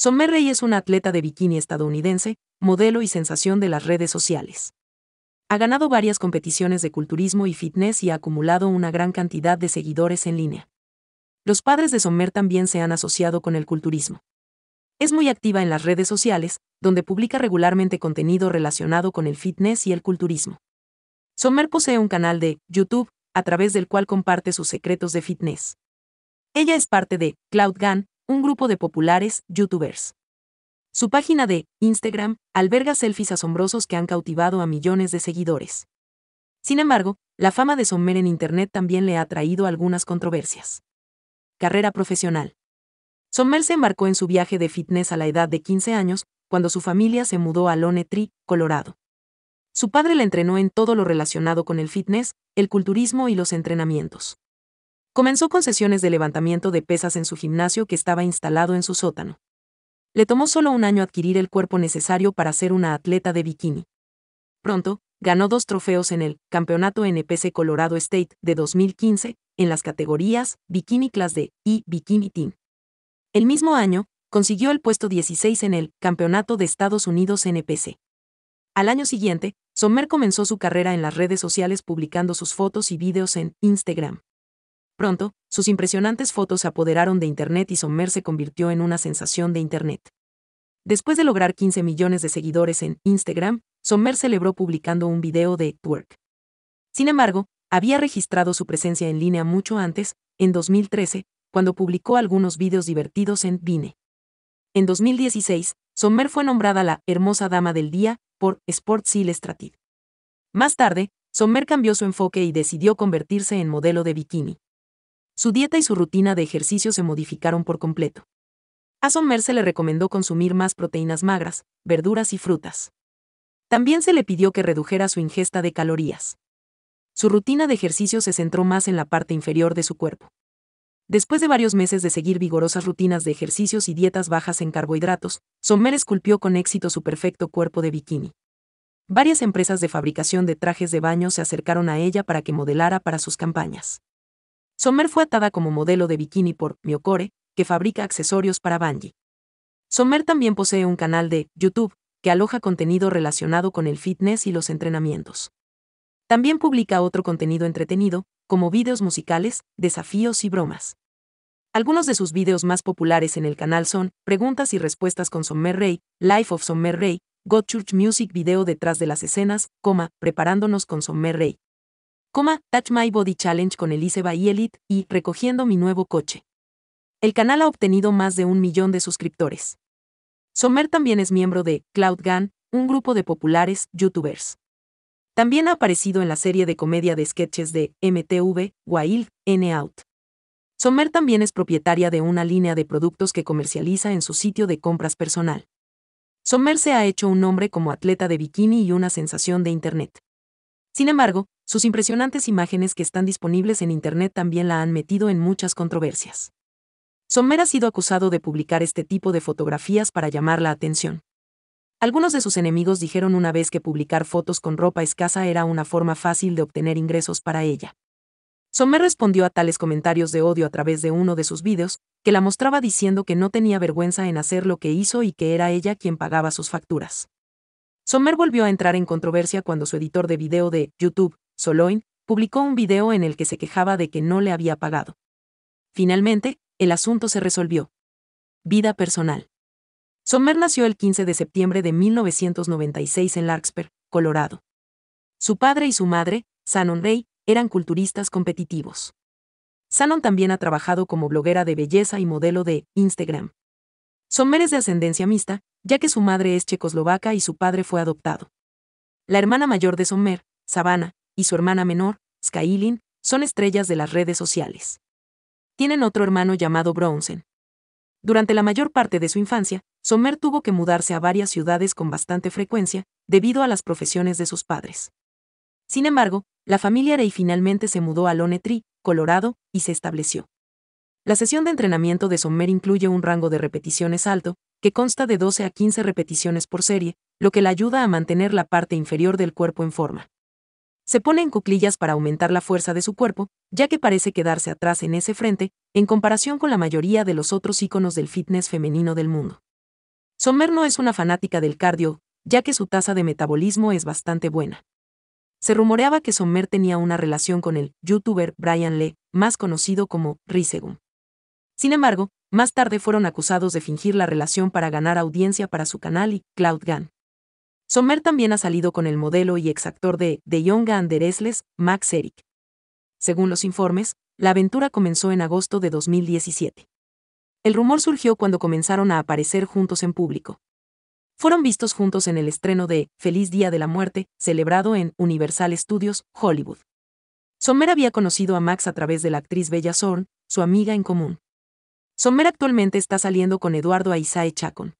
Sommer Rey es una atleta de bikini estadounidense, modelo y sensación de las redes sociales. Ha ganado varias competiciones de culturismo y fitness y ha acumulado una gran cantidad de seguidores en línea. Los padres de Sommer también se han asociado con el culturismo. Es muy activa en las redes sociales, donde publica regularmente contenido relacionado con el fitness y el culturismo. Sommer posee un canal de YouTube, a través del cual comparte sus secretos de fitness. Ella es parte de Cloud un grupo de populares youtubers. Su página de Instagram alberga selfies asombrosos que han cautivado a millones de seguidores. Sin embargo, la fama de Sommer en Internet también le ha traído algunas controversias. Carrera profesional. Sommer se embarcó en su viaje de fitness a la edad de 15 años, cuando su familia se mudó a Lone Tree, Colorado. Su padre le entrenó en todo lo relacionado con el fitness, el culturismo y los entrenamientos. Comenzó con sesiones de levantamiento de pesas en su gimnasio que estaba instalado en su sótano. Le tomó solo un año adquirir el cuerpo necesario para ser una atleta de bikini. Pronto, ganó dos trofeos en el Campeonato NPC Colorado State de 2015, en las categorías Bikini Class D y Bikini Team. El mismo año, consiguió el puesto 16 en el Campeonato de Estados Unidos NPC. Al año siguiente, Sommer comenzó su carrera en las redes sociales publicando sus fotos y videos en Instagram. Pronto, sus impresionantes fotos se apoderaron de Internet y Sommer se convirtió en una sensación de Internet. Después de lograr 15 millones de seguidores en Instagram, Sommer celebró publicando un video de Twerk. Sin embargo, había registrado su presencia en línea mucho antes, en 2013, cuando publicó algunos videos divertidos en Vine. En 2016, Sommer fue nombrada la Hermosa Dama del Día por Sports Illustrated. Más tarde, Sommer cambió su enfoque y decidió convertirse en modelo de bikini. Su dieta y su rutina de ejercicio se modificaron por completo. A Sommer se le recomendó consumir más proteínas magras, verduras y frutas. También se le pidió que redujera su ingesta de calorías. Su rutina de ejercicio se centró más en la parte inferior de su cuerpo. Después de varios meses de seguir vigorosas rutinas de ejercicios y dietas bajas en carbohidratos, Sommer esculpió con éxito su perfecto cuerpo de bikini. Varias empresas de fabricación de trajes de baño se acercaron a ella para que modelara para sus campañas. Sommer fue atada como modelo de bikini por Miocore, que fabrica accesorios para Banji. Sommer también posee un canal de YouTube que aloja contenido relacionado con el fitness y los entrenamientos. También publica otro contenido entretenido, como videos musicales, desafíos y bromas. Algunos de sus videos más populares en el canal son Preguntas y respuestas con Sommer Rey, Life of Sommer Rey, Godchurch Music video detrás de las escenas, coma, preparándonos con Sommer Rey coma, Touch My Body Challenge con Eliseba y Elite, y Recogiendo mi nuevo coche. El canal ha obtenido más de un millón de suscriptores. Somer también es miembro de Cloud Gun, un grupo de populares youtubers. También ha aparecido en la serie de comedia de sketches de MTV, Wild N Out. Somer también es propietaria de una línea de productos que comercializa en su sitio de compras personal. Somer se ha hecho un nombre como atleta de bikini y una sensación de Internet. Sin embargo, sus impresionantes imágenes que están disponibles en Internet también la han metido en muchas controversias. Sommer ha sido acusado de publicar este tipo de fotografías para llamar la atención. Algunos de sus enemigos dijeron una vez que publicar fotos con ropa escasa era una forma fácil de obtener ingresos para ella. Sommer respondió a tales comentarios de odio a través de uno de sus vídeos, que la mostraba diciendo que no tenía vergüenza en hacer lo que hizo y que era ella quien pagaba sus facturas. Sommer volvió a entrar en controversia cuando su editor de video de YouTube, Soloin, publicó un video en el que se quejaba de que no le había pagado. Finalmente, el asunto se resolvió. Vida personal. Sommer nació el 15 de septiembre de 1996 en Larkspur, Colorado. Su padre y su madre, Sanon Rey, eran culturistas competitivos. Sanon también ha trabajado como bloguera de belleza y modelo de Instagram. Sommer es de ascendencia mixta, ya que su madre es checoslovaca y su padre fue adoptado. La hermana mayor de Sommer, Savannah, y su hermana menor, Skylin son estrellas de las redes sociales. Tienen otro hermano llamado Bronson. Durante la mayor parte de su infancia, Sommer tuvo que mudarse a varias ciudades con bastante frecuencia, debido a las profesiones de sus padres. Sin embargo, la familia Rey finalmente se mudó a Lone Tree, Colorado, y se estableció. La sesión de entrenamiento de Sommer incluye un rango de repeticiones alto, que consta de 12 a 15 repeticiones por serie, lo que la ayuda a mantener la parte inferior del cuerpo en forma se pone en cuclillas para aumentar la fuerza de su cuerpo, ya que parece quedarse atrás en ese frente, en comparación con la mayoría de los otros íconos del fitness femenino del mundo. Sommer no es una fanática del cardio, ya que su tasa de metabolismo es bastante buena. Se rumoreaba que Sommer tenía una relación con el youtuber Brian Lee, más conocido como Risegum. Sin embargo, más tarde fueron acusados de fingir la relación para ganar audiencia para su canal y Cloud Gun. Sommer también ha salido con el modelo y exactor de The Young and the Max Eric. Según los informes, la aventura comenzó en agosto de 2017. El rumor surgió cuando comenzaron a aparecer juntos en público. Fueron vistos juntos en el estreno de Feliz Día de la Muerte, celebrado en Universal Studios, Hollywood. Sommer había conocido a Max a través de la actriz Bella Zorn, su amiga en común. Sommer actualmente está saliendo con Eduardo Aizae Chacon.